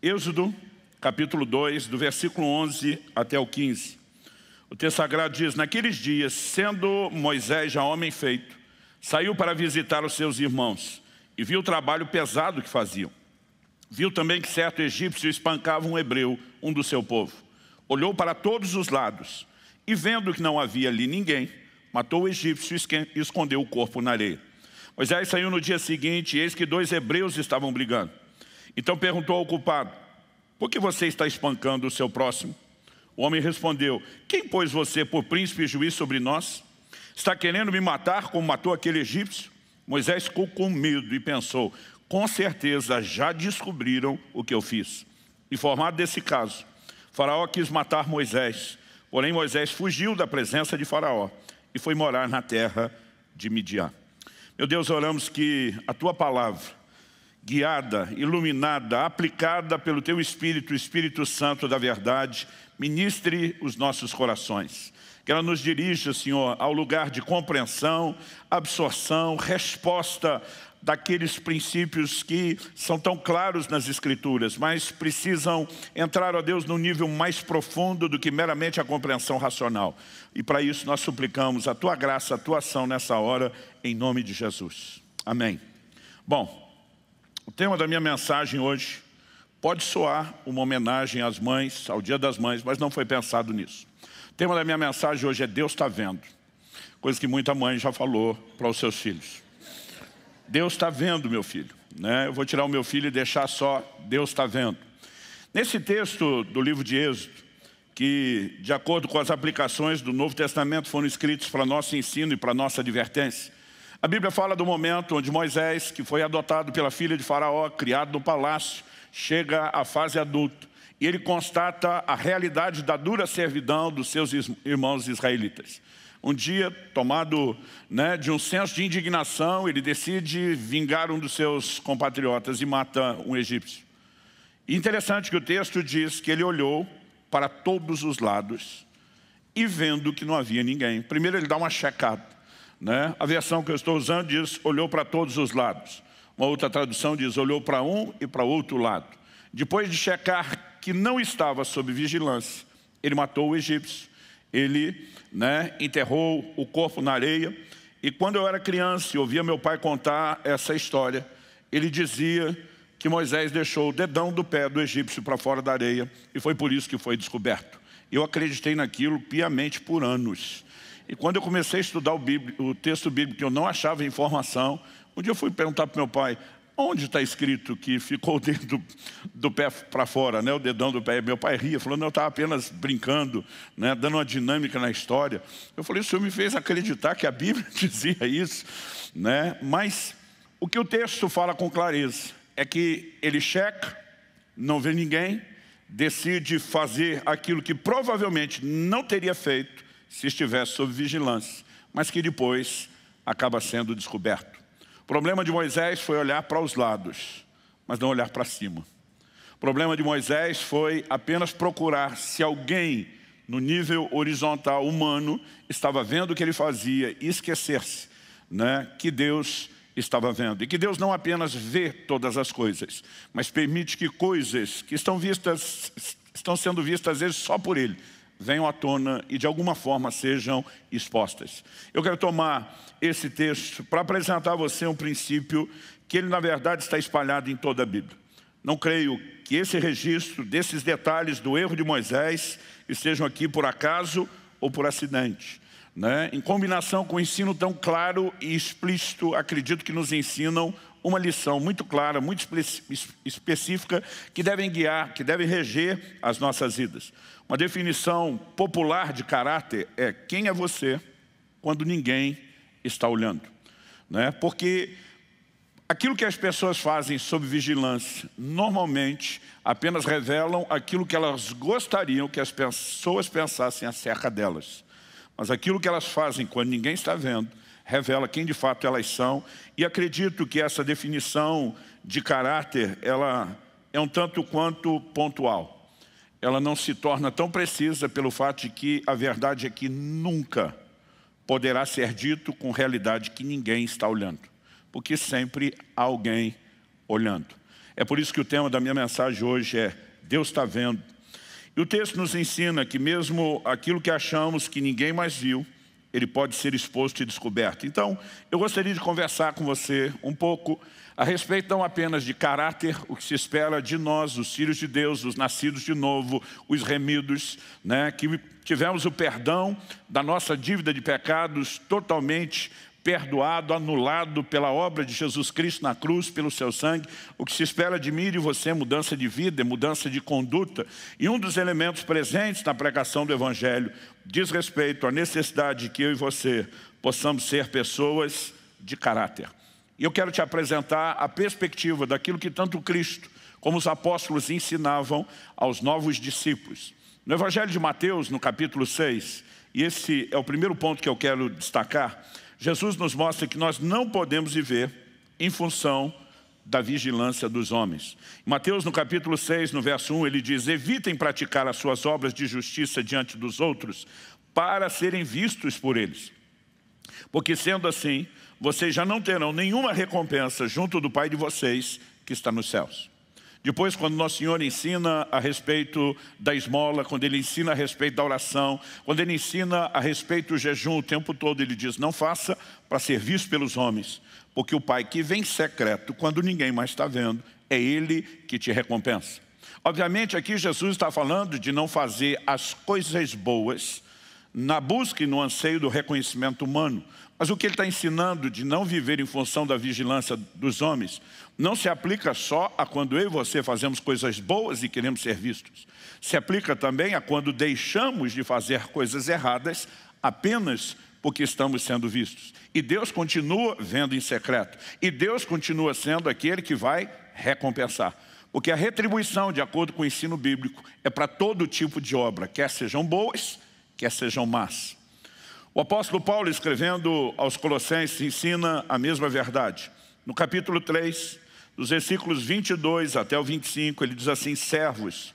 Êxodo, capítulo 2, do versículo 11 até o 15. O texto sagrado diz, Naqueles dias, sendo Moisés já homem feito, saiu para visitar os seus irmãos e viu o trabalho pesado que faziam. Viu também que certo egípcio espancava um hebreu, um do seu povo. Olhou para todos os lados e vendo que não havia ali ninguém, matou o egípcio e escondeu o corpo na areia. Moisés saiu no dia seguinte e eis que dois hebreus estavam brigando. Então perguntou ao culpado, por que você está espancando o seu próximo? O homem respondeu, quem pôs você por príncipe e juiz sobre nós? Está querendo me matar como matou aquele egípcio? Moisés ficou com medo e pensou, com certeza já descobriram o que eu fiz. Informado desse caso, Faraó quis matar Moisés, porém Moisés fugiu da presença de Faraó e foi morar na terra de Midian. Meu Deus, oramos que a Tua palavra guiada, iluminada, aplicada pelo Teu Espírito, Espírito Santo da verdade, ministre os nossos corações. Que ela nos dirija, Senhor, ao lugar de compreensão, absorção, resposta daqueles princípios que são tão claros nas Escrituras, mas precisam entrar, ó Deus, num nível mais profundo do que meramente a compreensão racional. E para isso nós suplicamos a Tua graça, a Tua ação nessa hora, em nome de Jesus. Amém. Bom, o tema da minha mensagem hoje pode soar uma homenagem às mães, ao Dia das Mães, mas não foi pensado nisso. O tema da minha mensagem hoje é Deus está vendo, coisa que muita mãe já falou para os seus filhos. Deus está vendo, meu filho. Né? Eu vou tirar o meu filho e deixar só Deus está vendo. Nesse texto do livro de Êxodo, que de acordo com as aplicações do Novo Testamento foram escritos para nosso ensino e para nossa advertência, a Bíblia fala do momento onde Moisés, que foi adotado pela filha de Faraó, criado no palácio, chega à fase adulta. E ele constata a realidade da dura servidão dos seus irmãos israelitas. Um dia, tomado né, de um senso de indignação, ele decide vingar um dos seus compatriotas e mata um egípcio. Interessante que o texto diz que ele olhou para todos os lados e vendo que não havia ninguém. Primeiro ele dá uma checada. Né? A versão que eu estou usando diz, olhou para todos os lados. Uma outra tradução diz, olhou para um e para outro lado. Depois de checar que não estava sob vigilância, ele matou o egípcio. Ele né, enterrou o corpo na areia. E quando eu era criança e ouvia meu pai contar essa história, ele dizia que Moisés deixou o dedão do pé do egípcio para fora da areia e foi por isso que foi descoberto. Eu acreditei naquilo piamente por anos. E quando eu comecei a estudar o, o texto bíblico, que eu não achava informação, um dia eu fui perguntar para meu pai, onde está escrito que ficou o dedo do pé para fora, né? o dedão do pé? Meu pai ria, falou, não, eu estava apenas brincando, né? dando uma dinâmica na história. Eu falei, o senhor me fez acreditar que a Bíblia dizia isso. Né? Mas o que o texto fala com clareza é que ele checa, não vê ninguém, decide fazer aquilo que provavelmente não teria feito, se estiver sob vigilância, mas que depois acaba sendo descoberto. O problema de Moisés foi olhar para os lados, mas não olhar para cima. O problema de Moisés foi apenas procurar se alguém no nível horizontal humano estava vendo o que ele fazia e esquecer-se né, que Deus estava vendo. E que Deus não apenas vê todas as coisas, mas permite que coisas que estão, vistas, estão sendo vistas às vezes só por Ele, venham à tona e de alguma forma sejam expostas. Eu quero tomar esse texto para apresentar a você um princípio que ele na verdade está espalhado em toda a Bíblia. Não creio que esse registro desses detalhes do erro de Moisés estejam aqui por acaso ou por acidente. Né? Em combinação com o ensino tão claro e explícito, acredito que nos ensinam uma lição muito clara, muito específica, que devem guiar, que devem reger as nossas vidas. Uma definição popular de caráter é quem é você quando ninguém está olhando. Né? Porque aquilo que as pessoas fazem sob vigilância, normalmente apenas revelam aquilo que elas gostariam que as pessoas pensassem acerca delas. Mas aquilo que elas fazem quando ninguém está vendo, revela quem de fato elas são. E acredito que essa definição de caráter, ela é um tanto quanto pontual. Ela não se torna tão precisa pelo fato de que a verdade é que nunca poderá ser dito com realidade que ninguém está olhando, porque sempre há alguém olhando. É por isso que o tema da minha mensagem hoje é Deus está vendo. E o texto nos ensina que mesmo aquilo que achamos que ninguém mais viu, ele pode ser exposto e descoberto. Então, eu gostaria de conversar com você um pouco a respeito não apenas de caráter, o que se espera de nós, os filhos de Deus, os nascidos de novo, os remidos, né, que tivemos o perdão da nossa dívida de pecados totalmente perdoado, anulado pela obra de Jesus Cristo na cruz, pelo seu sangue. O que se espera de mim e de você é mudança de vida, é mudança de conduta. E um dos elementos presentes na pregação do Evangelho diz respeito à necessidade que eu e você possamos ser pessoas de caráter. E eu quero te apresentar a perspectiva daquilo que tanto Cristo como os apóstolos ensinavam aos novos discípulos. No Evangelho de Mateus, no capítulo 6, e esse é o primeiro ponto que eu quero destacar, Jesus nos mostra que nós não podemos viver em função da vigilância dos homens. Em Mateus, no capítulo 6, no verso 1, ele diz, evitem praticar as suas obras de justiça diante dos outros para serem vistos por eles. Porque sendo assim, vocês já não terão nenhuma recompensa junto do Pai de vocês que está nos céus. Depois, quando Nosso Senhor ensina a respeito da esmola, quando Ele ensina a respeito da oração, quando Ele ensina a respeito do jejum, o tempo todo Ele diz, não faça para ser visto pelos homens, porque o Pai que vem secreto, quando ninguém mais está vendo, é Ele que te recompensa. Obviamente, aqui Jesus está falando de não fazer as coisas boas na busca e no anseio do reconhecimento humano. Mas o que ele está ensinando de não viver em função da vigilância dos homens, não se aplica só a quando eu e você fazemos coisas boas e queremos ser vistos. Se aplica também a quando deixamos de fazer coisas erradas apenas porque estamos sendo vistos. E Deus continua vendo em secreto. E Deus continua sendo aquele que vai recompensar. Porque a retribuição, de acordo com o ensino bíblico, é para todo tipo de obra, quer sejam boas, quer sejam más. O apóstolo Paulo, escrevendo aos Colossenses, ensina a mesma verdade. No capítulo 3, dos versículos 22 até o 25, ele diz assim, servos,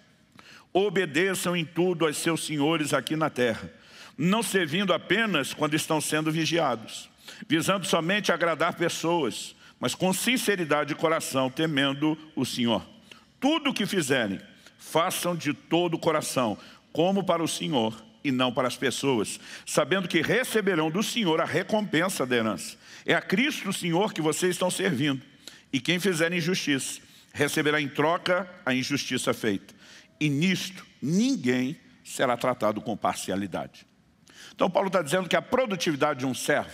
obedeçam em tudo aos seus senhores aqui na terra, não servindo apenas quando estão sendo vigiados, visando somente agradar pessoas, mas com sinceridade de coração, temendo o Senhor. Tudo o que fizerem, façam de todo o coração, como para o Senhor e não para as pessoas, sabendo que receberão do Senhor a recompensa da herança. É a Cristo o Senhor que vocês estão servindo, e quem fizer injustiça receberá em troca a injustiça feita. E nisto ninguém será tratado com parcialidade. Então Paulo está dizendo que a produtividade de um servo,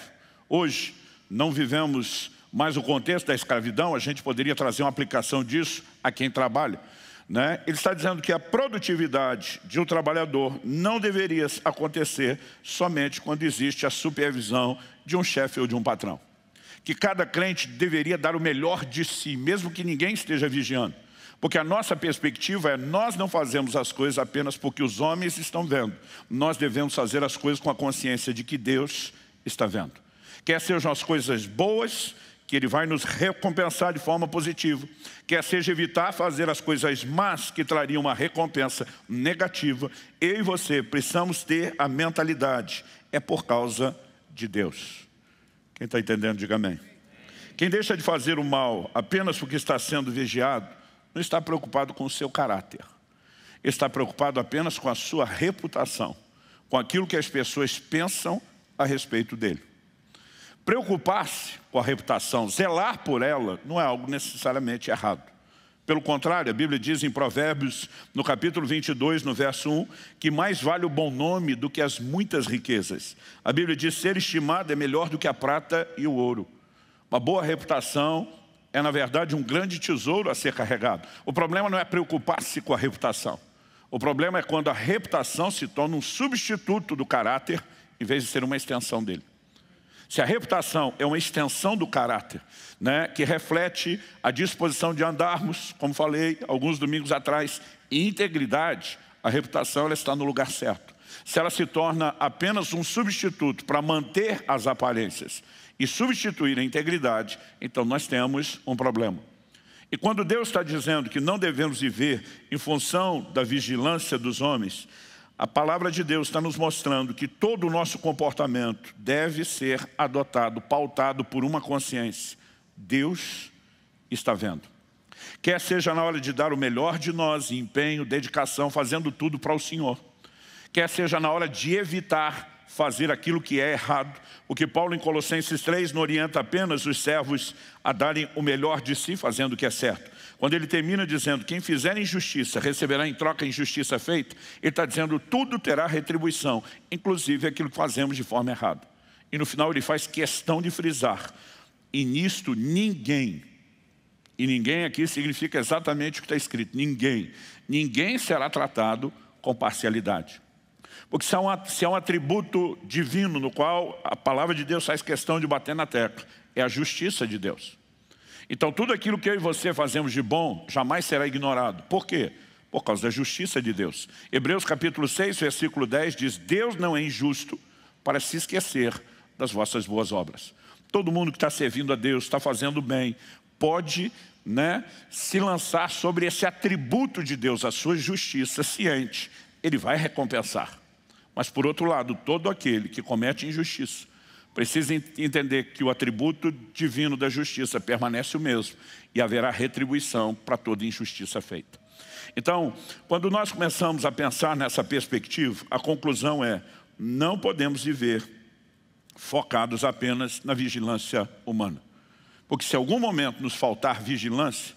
hoje não vivemos mais o contexto da escravidão, a gente poderia trazer uma aplicação disso a quem trabalha. Né? Ele está dizendo que a produtividade de um trabalhador não deveria acontecer somente quando existe a supervisão de um chefe ou de um patrão. Que cada crente deveria dar o melhor de si, mesmo que ninguém esteja vigiando. Porque a nossa perspectiva é nós não fazemos as coisas apenas porque os homens estão vendo. Nós devemos fazer as coisas com a consciência de que Deus está vendo. Quer sejam as coisas boas, que Ele vai nos recompensar de forma positiva, quer seja evitar fazer as coisas más que trariam uma recompensa negativa, eu e você precisamos ter a mentalidade, é por causa de Deus. Quem está entendendo, diga amém. Quem deixa de fazer o mal apenas porque está sendo vigiado, não está preocupado com o seu caráter, está preocupado apenas com a sua reputação, com aquilo que as pessoas pensam a respeito dele. Preocupar-se com a reputação, zelar por ela, não é algo necessariamente errado. Pelo contrário, a Bíblia diz em Provérbios, no capítulo 22, no verso 1, que mais vale o bom nome do que as muitas riquezas. A Bíblia diz ser estimado é melhor do que a prata e o ouro. Uma boa reputação é, na verdade, um grande tesouro a ser carregado. O problema não é preocupar-se com a reputação. O problema é quando a reputação se torna um substituto do caráter, em vez de ser uma extensão dele. Se a reputação é uma extensão do caráter, né, que reflete a disposição de andarmos, como falei alguns domingos atrás, em integridade, a reputação ela está no lugar certo. Se ela se torna apenas um substituto para manter as aparências e substituir a integridade, então nós temos um problema. E quando Deus está dizendo que não devemos viver em função da vigilância dos homens, a palavra de Deus está nos mostrando que todo o nosso comportamento deve ser adotado, pautado por uma consciência. Deus está vendo. Quer seja na hora de dar o melhor de nós, empenho, dedicação, fazendo tudo para o Senhor. Quer seja na hora de evitar fazer aquilo que é errado. O que Paulo em Colossenses 3 não orienta apenas os servos a darem o melhor de si fazendo o que é certo. Quando ele termina dizendo, quem fizer injustiça receberá em troca a injustiça feita, ele está dizendo, tudo terá retribuição, inclusive aquilo que fazemos de forma errada. E no final ele faz questão de frisar, e nisto ninguém, e ninguém aqui significa exatamente o que está escrito, ninguém, ninguém será tratado com parcialidade. Porque se é, um, se é um atributo divino no qual a palavra de Deus faz questão de bater na tecla, é a justiça de Deus. Então tudo aquilo que eu e você fazemos de bom jamais será ignorado. Por quê? Por causa da justiça de Deus. Hebreus capítulo 6, versículo 10 diz, Deus não é injusto para se esquecer das vossas boas obras. Todo mundo que está servindo a Deus, está fazendo bem, pode né, se lançar sobre esse atributo de Deus, a sua justiça, ciente, Ele vai recompensar. Mas por outro lado, todo aquele que comete injustiça precisa entender que o atributo divino da justiça permanece o mesmo e haverá retribuição para toda injustiça feita. Então, quando nós começamos a pensar nessa perspectiva, a conclusão é, não podemos viver focados apenas na vigilância humana. Porque se algum momento nos faltar vigilância,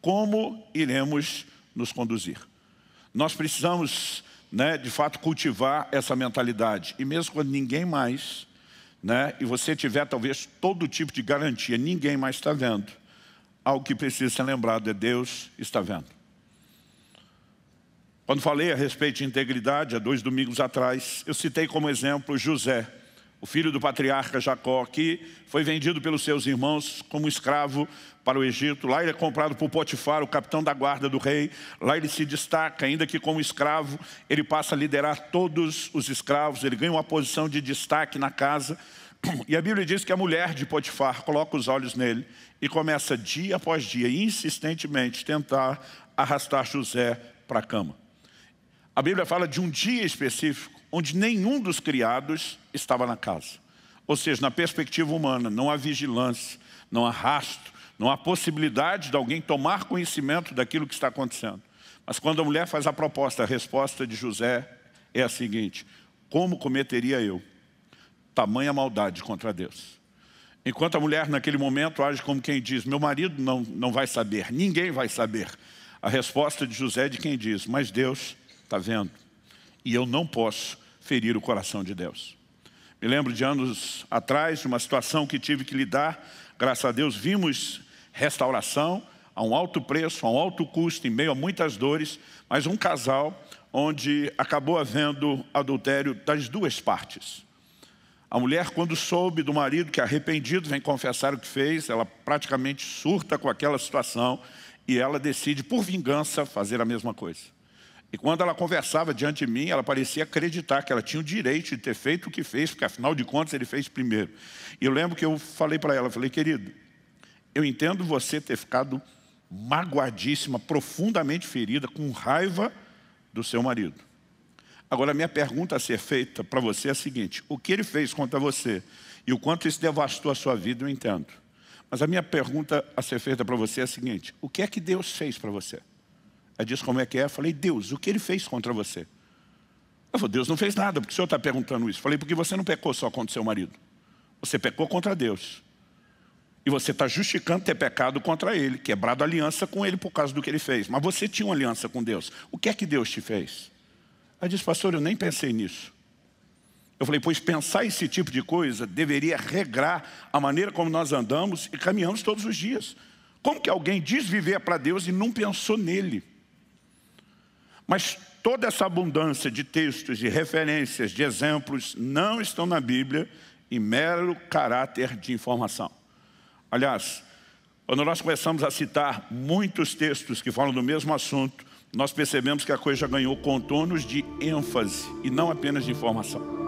como iremos nos conduzir? Nós precisamos né, de fato, cultivar essa mentalidade. E mesmo quando ninguém mais, né, e você tiver talvez todo tipo de garantia, ninguém mais está vendo, algo que precisa ser lembrado é Deus está vendo. Quando falei a respeito de integridade, há dois domingos atrás, eu citei como exemplo José, o filho do patriarca Jacó aqui, foi vendido pelos seus irmãos como escravo para o Egito. Lá ele é comprado por Potifar, o capitão da guarda do rei. Lá ele se destaca, ainda que como escravo, ele passa a liderar todos os escravos. Ele ganha uma posição de destaque na casa. E a Bíblia diz que a mulher de Potifar coloca os olhos nele e começa dia após dia, insistentemente, tentar arrastar José para a cama. A Bíblia fala de um dia específico onde nenhum dos criados estava na casa. Ou seja, na perspectiva humana, não há vigilância, não há rastro, não há possibilidade de alguém tomar conhecimento daquilo que está acontecendo. Mas quando a mulher faz a proposta, a resposta de José é a seguinte, como cometeria eu tamanha maldade contra Deus? Enquanto a mulher naquele momento age como quem diz, meu marido não, não vai saber, ninguém vai saber. A resposta de José é de quem diz, mas Deus está vendo e eu não posso ferir o coração de Deus. Me lembro de anos atrás, de uma situação que tive que lidar, graças a Deus vimos restauração a um alto preço, a um alto custo, em meio a muitas dores, mas um casal onde acabou havendo adultério das duas partes. A mulher, quando soube do marido que arrependido vem confessar o que fez, ela praticamente surta com aquela situação e ela decide, por vingança, fazer a mesma coisa. E quando ela conversava diante de mim, ela parecia acreditar que ela tinha o direito de ter feito o que fez, porque afinal de contas ele fez primeiro. E eu lembro que eu falei para ela, falei, querido, eu entendo você ter ficado magoadíssima, profundamente ferida, com raiva do seu marido. Agora, a minha pergunta a ser feita para você é a seguinte, o que ele fez contra você e o quanto isso devastou a sua vida, eu entendo. Mas a minha pergunta a ser feita para você é a seguinte, o que é que Deus fez para você? Ela disse como é que é. Eu falei, Deus, o que ele fez contra você? Eu falei, Deus não fez nada, porque o senhor está perguntando isso. Eu falei, porque você não pecou só contra seu marido. Você pecou contra Deus. E você está justificando ter pecado contra ele, quebrado aliança com ele por causa do que ele fez. Mas você tinha uma aliança com Deus. O que é que Deus te fez? Ela disse, pastor, eu nem pensei nisso. Eu falei, pois pensar esse tipo de coisa deveria regrar a maneira como nós andamos e caminhamos todos os dias. Como que alguém diz viver para Deus e não pensou nele? Mas toda essa abundância de textos, de referências, de exemplos, não estão na Bíblia em mero caráter de informação. Aliás, quando nós começamos a citar muitos textos que falam do mesmo assunto, nós percebemos que a coisa já ganhou contornos de ênfase e não apenas de informação.